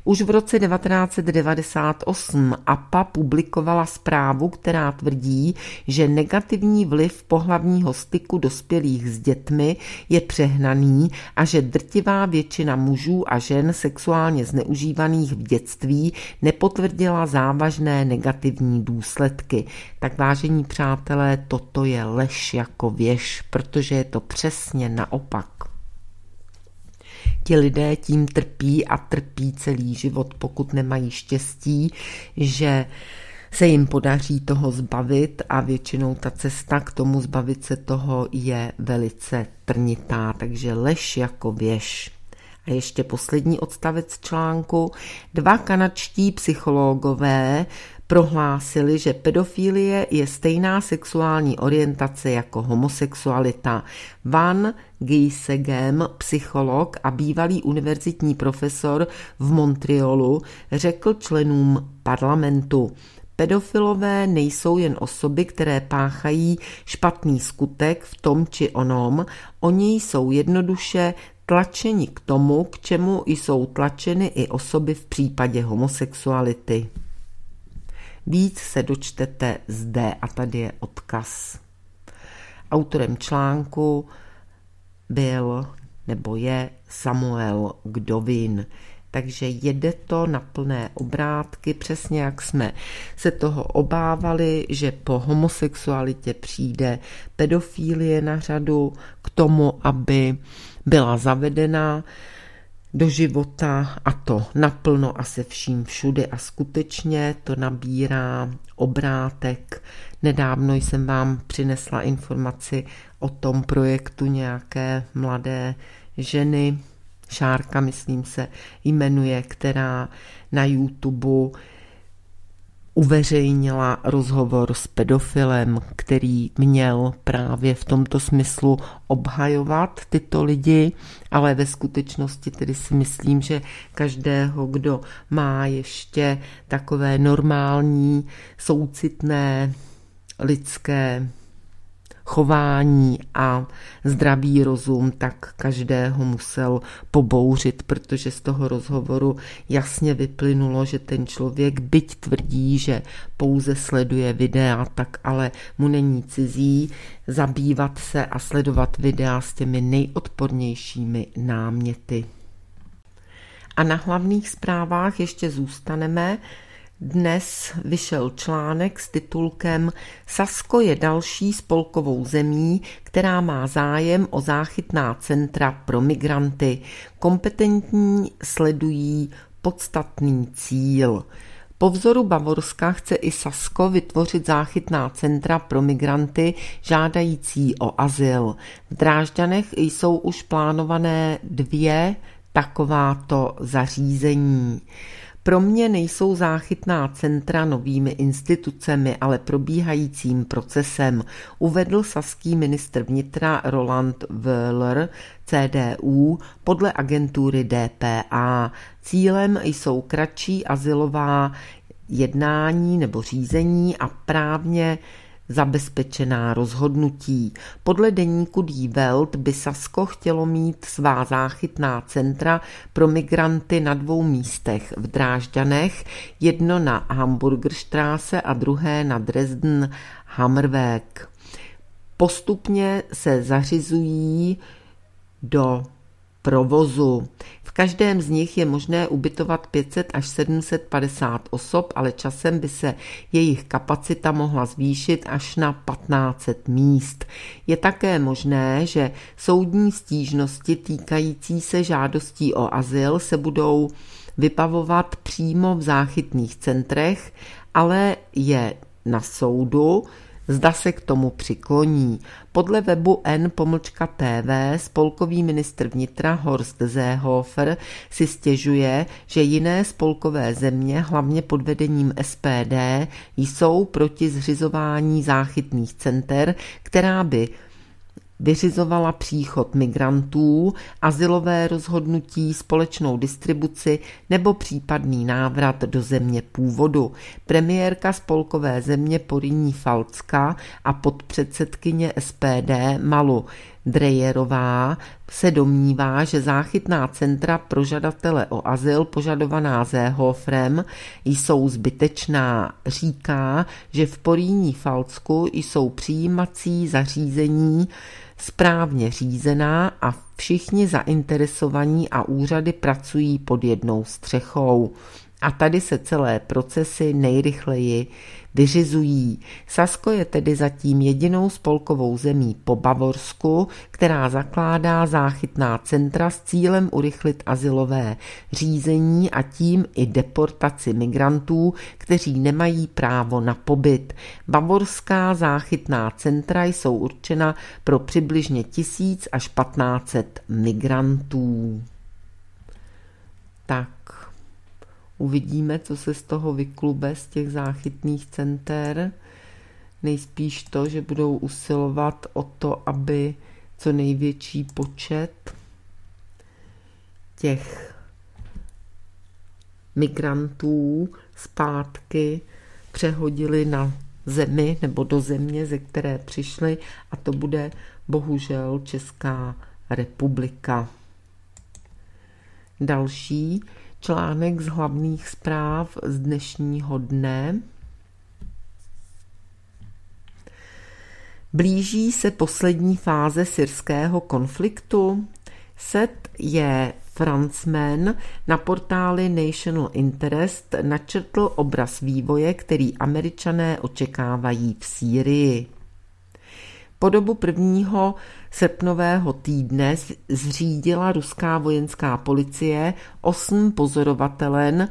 Už v roce 1998 APA publikovala zprávu, která tvrdí, že negativní vliv pohlavního styku dospělých s dětmi je přehnaný a že drtivá většina mužů a žen sexuálně zneužívaných v dětství nepotvrdila závažné negativní důsledky. Tak vážení přátelé, toto je lež jako věž, protože je to přesně naopak. Ti lidé tím trpí a trpí celý život, pokud nemají štěstí, že se jim podaří toho zbavit a většinou ta cesta k tomu zbavit se toho je velice trnitá, takže lež jako věž. A ještě poslední odstavec článku. Dva kanadští psychologové prohlásili, že pedofilie je stejná sexuální orientace jako homosexualita. Van Giesegem, psycholog a bývalý univerzitní profesor v Montrealu, řekl členům parlamentu. Pedofilové nejsou jen osoby, které páchají špatný skutek v tom či onom, oni jsou jednoduše tlačeni k tomu, k čemu jsou tlačeny i osoby v případě homosexuality. Víc se dočtete zde a tady je odkaz. Autorem článku byl nebo je Samuel Gdovin. Takže jede to na plné obrátky, přesně jak jsme se toho obávali, že po homosexualitě přijde pedofilie na řadu k tomu, aby byla zavedena do života a to naplno a se vším všude a skutečně to nabírá obrátek. Nedávno jsem vám přinesla informaci o tom projektu nějaké mladé ženy, Šárka, myslím se, jmenuje, která na YouTube uveřejnila rozhovor s pedofilem, který měl právě v tomto smyslu obhajovat tyto lidi, ale ve skutečnosti tedy si myslím, že každého, kdo má ještě takové normální, soucitné lidské chování a zdravý rozum, tak každého musel pobouřit, protože z toho rozhovoru jasně vyplynulo, že ten člověk byť tvrdí, že pouze sleduje videa, tak ale mu není cizí zabývat se a sledovat videa s těmi nejodpornějšími náměty. A na hlavních zprávách ještě zůstaneme, dnes vyšel článek s titulkem Sasko je další spolkovou zemí, která má zájem o záchytná centra pro migranty. Kompetentní sledují podstatný cíl. Po vzoru Bavorska chce i Sasko vytvořit záchytná centra pro migranty žádající o azyl. V Drážďanech jsou už plánované dvě takováto zařízení. Pro mě nejsou záchytná centra novými institucemi, ale probíhajícím procesem, uvedl saský ministr vnitra Roland Wöhler CDU podle agentury DPA. Cílem jsou kratší asilová jednání nebo řízení a právně zabezpečená rozhodnutí. Podle deníku Die Welt by Sasko chtělo mít svá záchytná centra pro migranty na dvou místech v Drážďanech, jedno na Hamburgerstraße a druhé na Dresden Hammerweg. Postupně se zařizují do provozu. V každém z nich je možné ubytovat 500 až 750 osob, ale časem by se jejich kapacita mohla zvýšit až na 1500 míst. Je také možné, že soudní stížnosti týkající se žádostí o azyl se budou vypavovat přímo v záchytných centrech, ale je na soudu, zda se k tomu přikloní. Podle webu N pomlčka TV spolkový ministr vnitra Horst Seehofer si stěžuje, že jiné spolkové země, hlavně pod vedením SPD, jsou proti zřizování záchytných center, která by vyřizovala příchod migrantů, azylové rozhodnutí, společnou distribuci nebo případný návrat do země původu. Premiérka spolkové země Poriní Falcka a podpředsedkyně SPD Malu Drejerová se domnívá, že záchytná centra pro žadatele o azyl požadovaná Zéhofrem jsou zbytečná. Říká, že v Poríní Falcku jsou přijímací zařízení správně řízená a všichni zainteresovaní a úřady pracují pod jednou střechou. A tady se celé procesy nejrychleji vyřizují. Sasko je tedy zatím jedinou spolkovou zemí po Bavorsku, která zakládá záchytná centra s cílem urychlit asilové řízení a tím i deportaci migrantů, kteří nemají právo na pobyt. Bavorská záchytná centra jsou určena pro přibližně 1000 až 1500 migrantů. Tak Uvidíme, co se z toho vyklube, z těch záchytných center. Nejspíš to, že budou usilovat o to, aby co největší počet těch migrantů zpátky přehodili na zemi nebo do země, ze které přišli, a to bude bohužel Česká republika. Další článek z hlavních zpráv z dnešního dne. Blíží se poslední fáze syrského konfliktu. Set je Francman na portáli National Interest načrtl obraz vývoje, který američané očekávají v Sýrii. Po dobu prvního srpnového týdne zřídila ruská vojenská policie osm pozorovatelen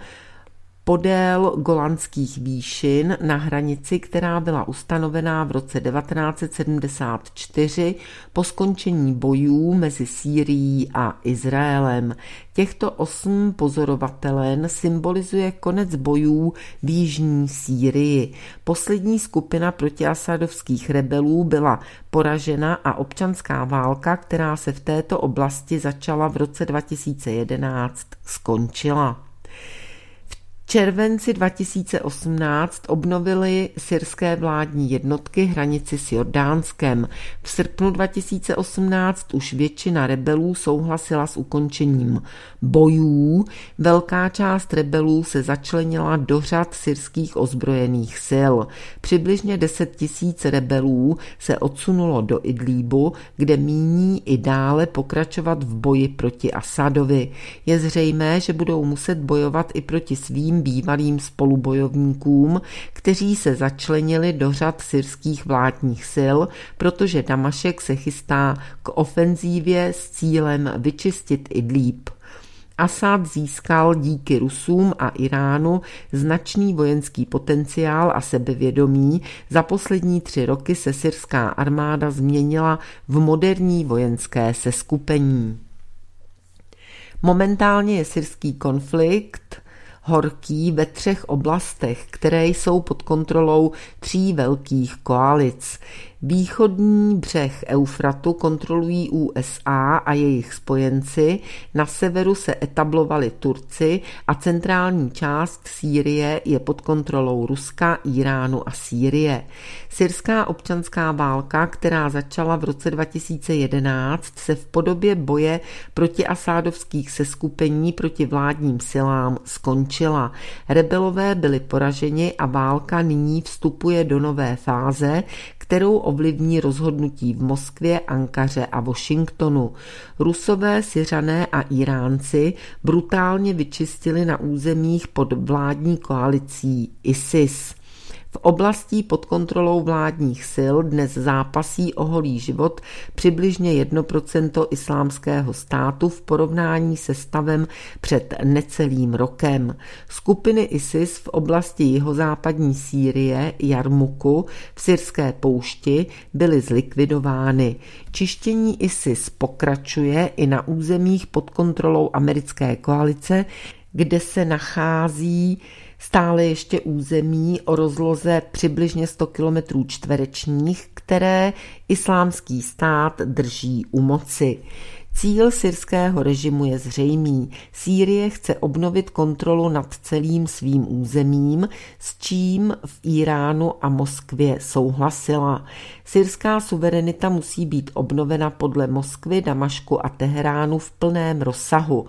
podél Golandských výšin na hranici, která byla ustanovená v roce 1974 po skončení bojů mezi Sýrií a Izraelem. Těchto osm pozorovatelen symbolizuje konec bojů v jižní Sýrii. Poslední skupina protiasadovských rebelů byla poražena a občanská válka, která se v této oblasti začala v roce 2011, skončila červenci 2018 obnovily syrské vládní jednotky hranici s Jordánskem. V srpnu 2018 už většina rebelů souhlasila s ukončením bojů. Velká část rebelů se začlenila do řad syrských ozbrojených sil. Přibližně 10 tisíc rebelů se odsunulo do Idlíbu, kde míní i dále pokračovat v boji proti Asadovi. Je zřejmé, že budou muset bojovat i proti svým bývalým spolubojovníkům, kteří se začlenili do řad syrských vládních sil, protože Damašek se chystá k ofenzívě s cílem vyčistit Idlíb. Asad získal díky Rusům a Iránu značný vojenský potenciál a sebevědomí. Za poslední tři roky se syrská armáda změnila v moderní vojenské seskupení. Momentálně je syrský konflikt horký ve třech oblastech, které jsou pod kontrolou tří velkých koalic. Východní břeh Eufratu kontrolují USA a jejich spojenci, na severu se etablovali Turci a centrální část Sýrie je pod kontrolou Ruska, Iránu a Sýrie. Syrská občanská válka, která začala v roce 2011, se v podobě boje proti asádovských seskupení proti vládním silám skončila. Rebelové byli poraženi a válka nyní vstupuje do nové fáze, kterou ovlivní rozhodnutí v Moskvě, Ankaře a Washingtonu. Rusové, Syřané a Iránci brutálně vyčistili na územích pod vládní koalicí ISIS. V oblasti pod kontrolou vládních sil dnes zápasí o holý život přibližně 1% islámského státu v porovnání se stavem před necelým rokem. Skupiny ISIS v oblasti jihozápadní Sýrie, Jarmuku, v syrské poušti byly zlikvidovány. Čištění ISIS pokračuje i na územích pod kontrolou americké koalice, kde se nachází stále ještě území o rozloze přibližně 100 km čtverečních, které islámský stát drží u moci. Cíl syrského režimu je zřejmý. Sýrie chce obnovit kontrolu nad celým svým územím, s čím v Iránu a Moskvě souhlasila. Syrská suverenita musí být obnovena podle Moskvy, Damašku a Teheránu v plném rozsahu.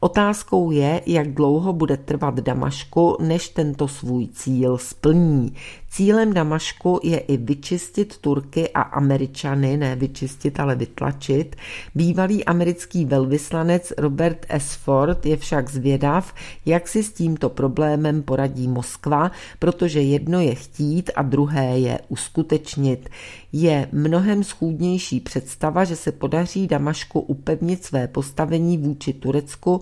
Otázkou je, jak dlouho bude trvat Damašku, než tento svůj cíl splní. Cílem Damašku je i vyčistit Turky a Američany, ne vyčistit, ale vytlačit. Bývalý americký velvyslanec Robert S. Ford je však zvědav, jak si s tímto problémem poradí Moskva, protože jedno je chtít a druhé je uskutečnit je mnohem schůdnější představa, že se podaří Damašku upevnit své postavení vůči Turecku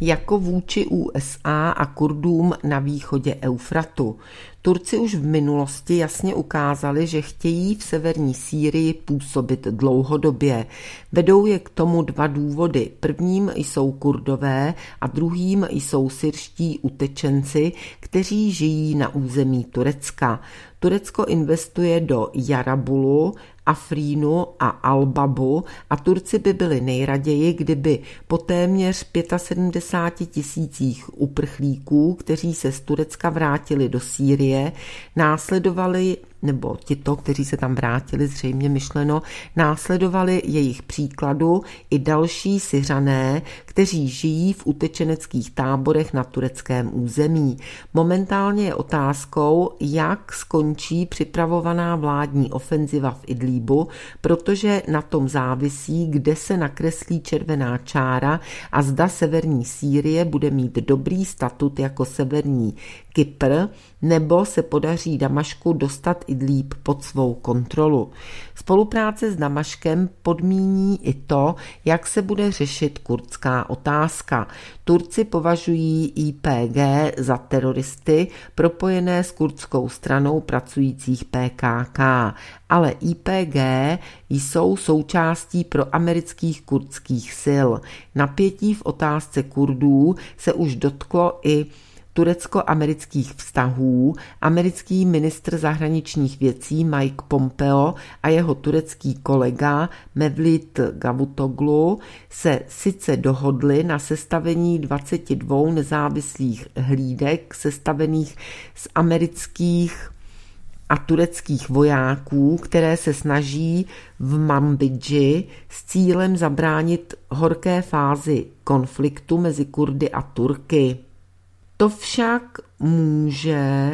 jako vůči USA a Kurdům na východě Eufratu. Turci už v minulosti jasně ukázali, že chtějí v severní Sýrii působit dlouhodobě. Vedou je k tomu dva důvody. Prvním jsou kurdové a druhým jsou syrští utečenci, kteří žijí na území Turecka. Turecko investuje do Jarabulu, Afrínu a Albabu a Turci by byli nejraději, kdyby po téměř 75 tisících uprchlíků, kteří se z Turecka vrátili do Sýrie, následovali nebo tito, kteří se tam vrátili, zřejmě myšleno, následovali jejich příkladu i další Syřané, kteří žijí v utečeneckých táborech na tureckém území. Momentálně je otázkou, jak skončí připravovaná vládní ofenziva v Idlíbu, protože na tom závisí, kde se nakreslí červená čára a zda severní Sýrie bude mít dobrý statut jako severní Kypr, nebo se podaří Damašku dostat Idlíb pod svou kontrolu. Spolupráce s Damaškem podmíní i to, jak se bude řešit kurdská otázka. Turci považují IPG za teroristy propojené s kurdskou stranou pracujících PKK, ale IPG jsou součástí proamerických kurdských sil. Napětí v otázce Kurdů se už dotklo i turecko-amerických vztahů americký ministr zahraničních věcí Mike Pompeo a jeho turecký kolega Mevlit Gavutoglu se sice dohodli na sestavení 22 nezávislých hlídek sestavených z amerických a tureckých vojáků, které se snaží v Mambidži s cílem zabránit horké fázi konfliktu mezi Kurdy a Turky. To však může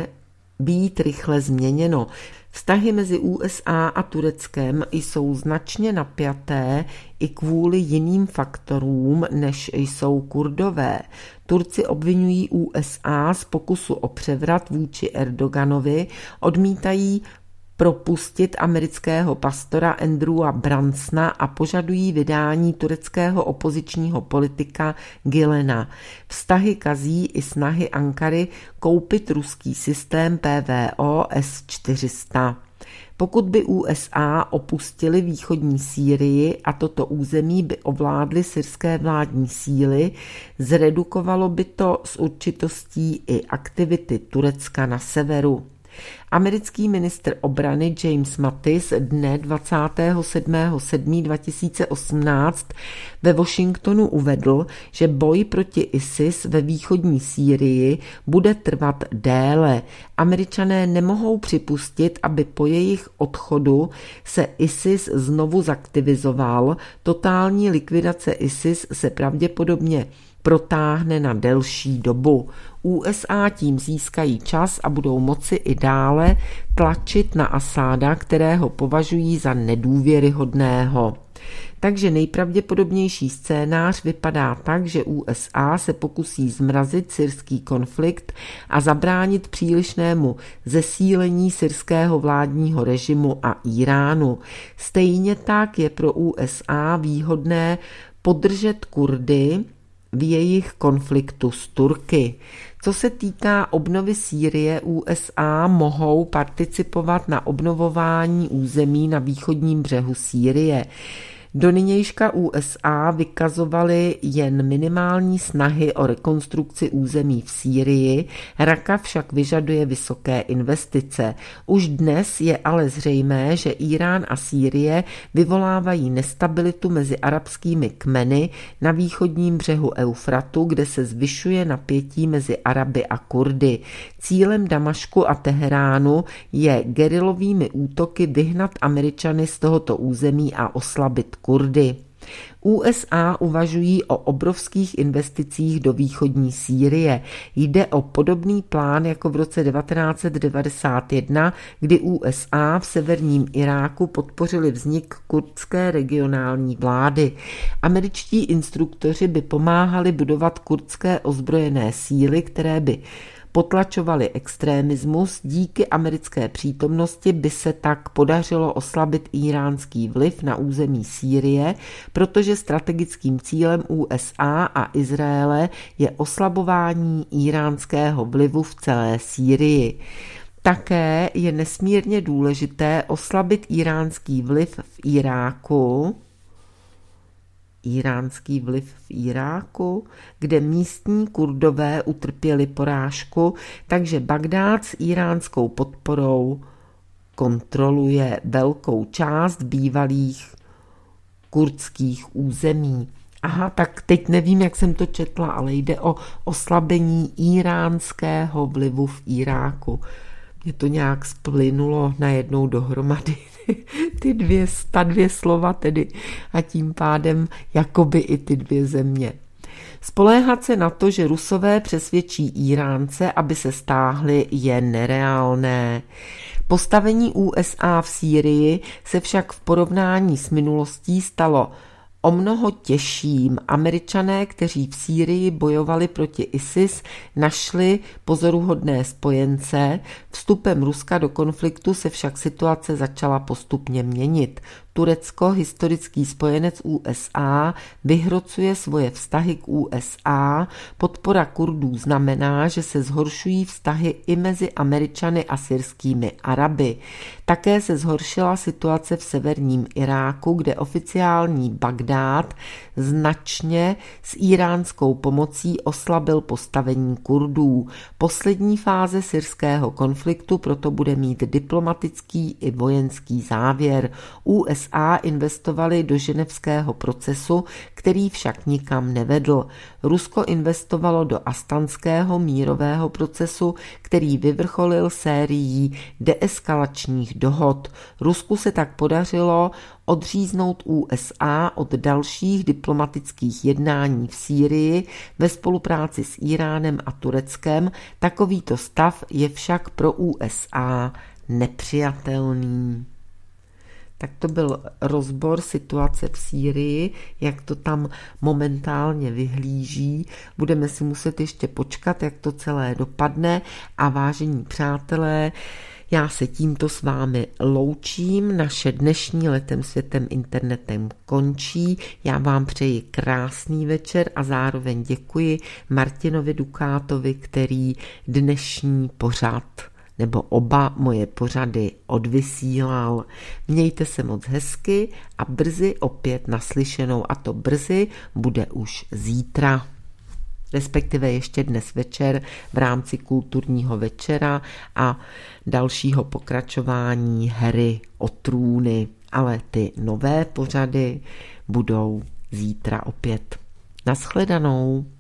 být rychle změněno. Vztahy mezi USA a Tureckem jsou značně napjaté i kvůli jiným faktorům, než jsou kurdové. Turci obvinují USA z pokusu o převrat vůči Erdoganovi, odmítají propustit amerického pastora Andrewa Bransna a požadují vydání tureckého opozičního politika Gilena. Vztahy kazí i snahy Ankary koupit ruský systém PVO S-400. Pokud by USA opustili východní Sýrii a toto území by ovládly syrské vládní síly, zredukovalo by to s určitostí i aktivity Turecka na severu. Americký ministr obrany James Mattis dne 27.7.2018 ve Washingtonu uvedl, že boj proti ISIS ve východní Sýrii bude trvat déle. Američané nemohou připustit, aby po jejich odchodu se ISIS znovu zaktivizoval. Totální likvidace ISIS se pravděpodobně protáhne na delší dobu. USA tím získají čas a budou moci i dále tlačit na Asáda, kterého považují za nedůvěryhodného. Takže nejpravděpodobnější scénář vypadá tak, že USA se pokusí zmrazit syrský konflikt a zabránit přílišnému zesílení syrského vládního režimu a Iránu. Stejně tak je pro USA výhodné podržet Kurdy, v jejich konfliktu s Turky. Co se týká obnovy Sýrie, USA mohou participovat na obnovování území na východním břehu Sýrie. Do nynějška USA vykazovaly jen minimální snahy o rekonstrukci území v Sýrii, Raka však vyžaduje vysoké investice. Už dnes je ale zřejmé, že Irán a Sýrie vyvolávají nestabilitu mezi arabskými kmeny na východním břehu Eufratu, kde se zvyšuje napětí mezi Araby a Kurdy. Cílem Damašku a Teheránu je gerilovými útoky vyhnat Američany z tohoto území a oslabit Kurdy. USA uvažují o obrovských investicích do východní Sýrie. Jde o podobný plán jako v roce 1991, kdy USA v severním Iráku podpořili vznik kurdské regionální vlády. Američtí instruktoři by pomáhali budovat kurdské ozbrojené síly, které by potlačovali extrémismus, díky americké přítomnosti by se tak podařilo oslabit iránský vliv na území Sýrie, protože strategickým cílem USA a Izraele je oslabování iránského vlivu v celé Sýrii. Také je nesmírně důležité oslabit iránský vliv v Iráku, iránský vliv v Iráku, kde místní kurdové utrpěli porážku, takže Bagdád s iránskou podporou kontroluje velkou část bývalých kurdských území. Aha, tak teď nevím, jak jsem to četla, ale jde o oslabení iránského vlivu v Iráku mě to nějak splynulo najednou dohromady ty dvě, ta dvě slova tedy a tím pádem jakoby i ty dvě země. Spoléhat se na to, že Rusové přesvědčí Iránce, aby se stáhli, je nereálné. Postavení USA v Sýrii se však v porovnání s minulostí stalo o mnoho těžším. Američané, kteří v Sýrii bojovali proti ISIS, našli pozoruhodné spojence. Vstupem Ruska do konfliktu se však situace začala postupně měnit. Turecko, historický spojenec USA, vyhrocuje svoje vztahy k USA. Podpora Kurdů znamená, že se zhoršují vztahy i mezi Američany a syrskými Araby. Také se zhoršila situace v severním Iráku, kde oficiální Bagdád značně s iránskou pomocí oslabil postavení Kurdů. Poslední fáze syrského konfliktu proto bude mít diplomatický i vojenský závěr. USA USA investovali do ženevského procesu, který však nikam nevedl. Rusko investovalo do astanského mírového procesu, který vyvrcholil sérií deeskalačních dohod. Rusku se tak podařilo odříznout USA od dalších diplomatických jednání v Sýrii ve spolupráci s Iránem a Tureckem. Takovýto stav je však pro USA nepřijatelný tak to byl rozbor situace v Sýrii, jak to tam momentálně vyhlíží. Budeme si muset ještě počkat, jak to celé dopadne. A vážení přátelé, já se tímto s vámi loučím, naše dnešní letem světem internetem končí. Já vám přeji krásný večer a zároveň děkuji Martinovi Dukátovi, který dnešní pořád nebo oba moje pořady odvysílal. Mějte se moc hezky a brzy opět naslyšenou a to brzy bude už zítra respektive ještě dnes večer v rámci kulturního večera a dalšího pokračování hry o trůny. Ale ty nové pořady budou zítra opět. Naschledanou.